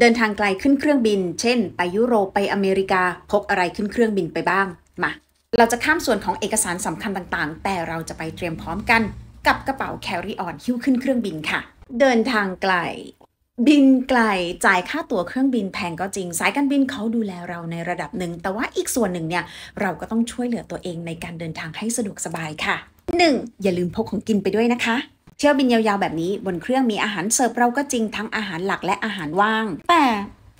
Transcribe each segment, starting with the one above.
เดินทางไกลขึ้นเครื่องบิน เช่น ไปยุโรปไปอเมริกา พกอะไรขึ้นเครื่องบินไปบ้าง มา เราจะข้ามส่วนของเอกสารสำคัญต่าง ๆ แต่เราจะไปเตรียมพร้อมกัน กับกระเป๋าแคริออนหิ้วขึ้นเครื่องบินค่ะ เดินทางไกลบินไกล จ่ายค่าตั๋วเครื่องบินแพงก็จริงสายการบินเขาดูแลเราในระดับหนึ่ง แต่ว่าอีกส่วนหนึ่งเนี่ยเราก็ต้องช่วยเหลือตัวเองในการเดินทางให้สะดวกสบายค่ะ 1. อย่าลืมพกของกินไปด้วยนะคะที่ยวบินยาวๆแบบนี้บนเครื่องมีอาหารเสิร์ฟเราก็จริงทั้งอาหารหลักและอาหารว่างแต่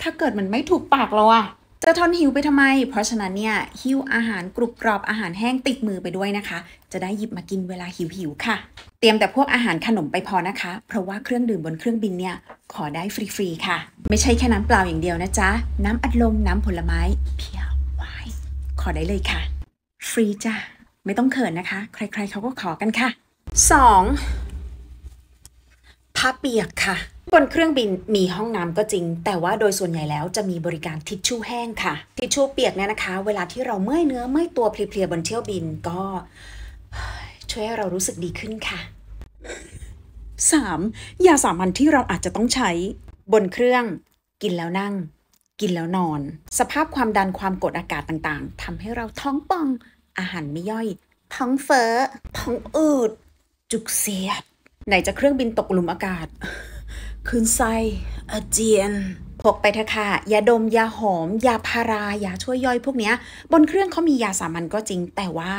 ถ้าเกิดมันไม่ถูกปากเราอะจะทนหิวไปทำไม เพราะฉะนั้นเนี่ยหิ้วอาหารกรุบกรอบอาหารแห้งติดมือไปด้วยนะคะ จะได้หยิบมากินเวลาหิวหิวค่ะ เตรียมแต่พวกอาหารขนมไปพอนะคะ เพราะว่าเครื่องดื่มบนเครื่องบินเนี่ยขอได้ฟรีๆค่ะ ไม่ใช่แค่น้ำเปล่าอย่างเดียวนะจ๊ะน้ำอัดลมน้ำผลไม้เพียวไวขอได้เลยค่ะฟรีจ้ะไม่ต้องเขินนะคะ ใครๆเขาก็ขอกันค่ะ 2. ผ้าเปียกค่ะบนเครื่องบินมีห้องน้ำก็จริง แต่ว่าโดยส่วนใหญ่แล้วจะมีบริการทิชชู่แห้งค่ะทิชชู่เปียกเนี่ยนะคะ เวลาที่เราเมื่อยเนื้อเมื่อยตัวเพลียๆบนเที่ยวบินก็ช่วยให้เรารู้สึกดีขึ้นค่ะ 3. ยาสามัญที่เราอาจจะต้องใช้บนเครื่อง กินแล้วนั่ง กินแล้วนอน สภาพความดันความกดอากาศต่างๆทำให้เราท้องป่องอาหารไม่ย่อย ท้องเฟ้อท้องอืด จุกเสียดไหนจะเครื่องบินตกหลุมอากาศ คืนไส้อาเจียน พกไปเถอะค่ะ ยาดม ยาหอม ยาพารา ยาช่วยย่อยพวกเนี้ยบนเครื่องเขามียาสามัญก็จริง แต่ว่า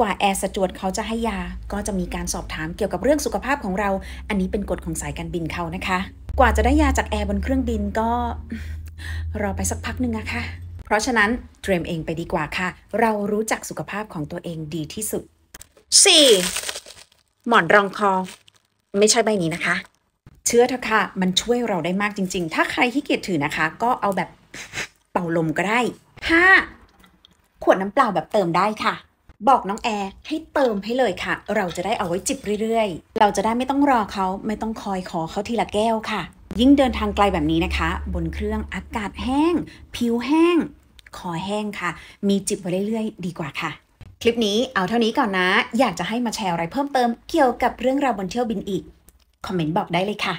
กว่าแอร์สจวดเขาจะให้ยา ก็จะมีการสอบถามเกี่ยวกับเรื่องสุขภาพของเรา อันนี้เป็นกฎของสายการบินเขานะคะ กว่าจะได้ยาจากแอร์บนเครื่องบินก็ รอไปสักพักหนึ่งนะคะ เพราะฉะนั้นเตรียมเองไปดีกว่าค่ะ เรารู้จักสุขภาพของตัวเองดีที่สุด 4. หมอนรองคอไม่ใช่ใบนี้นะคะ เชื่อเถอะค่ะ มันช่วยเราได้มากจริงๆ ถ้าใครที่เกียจถือนะคะ ก็เอาแบบเป่าลมก็ได้ห้าขวดน้ำเปล่าแบบเติมได้ค่ะ บอกน้องแอร์ให้เติมให้เลยค่ะ เราจะได้เอาไว้จิบเรื่อยๆ เราจะได้ไม่ต้องรอเขา ไม่ต้องคอยขอเขาทีละแก้วค่ะ ยิ่งเดินทางไกลแบบนี้นะคะ บนเครื่องอากาศแห้ง ผิวแห้ง คอแห้งค่ะ มีจิบไว้เรื่อยๆ ดีกว่าค่ะคลิปนี้เอาเท่านี้ก่อนนะ อยากจะให้มาแชร์อะไรเพิ่มเติมเกี่ยวกับเรื่องราวบนเที่ยวบินอีก คอมเมนต์บอกได้เลยค่ะ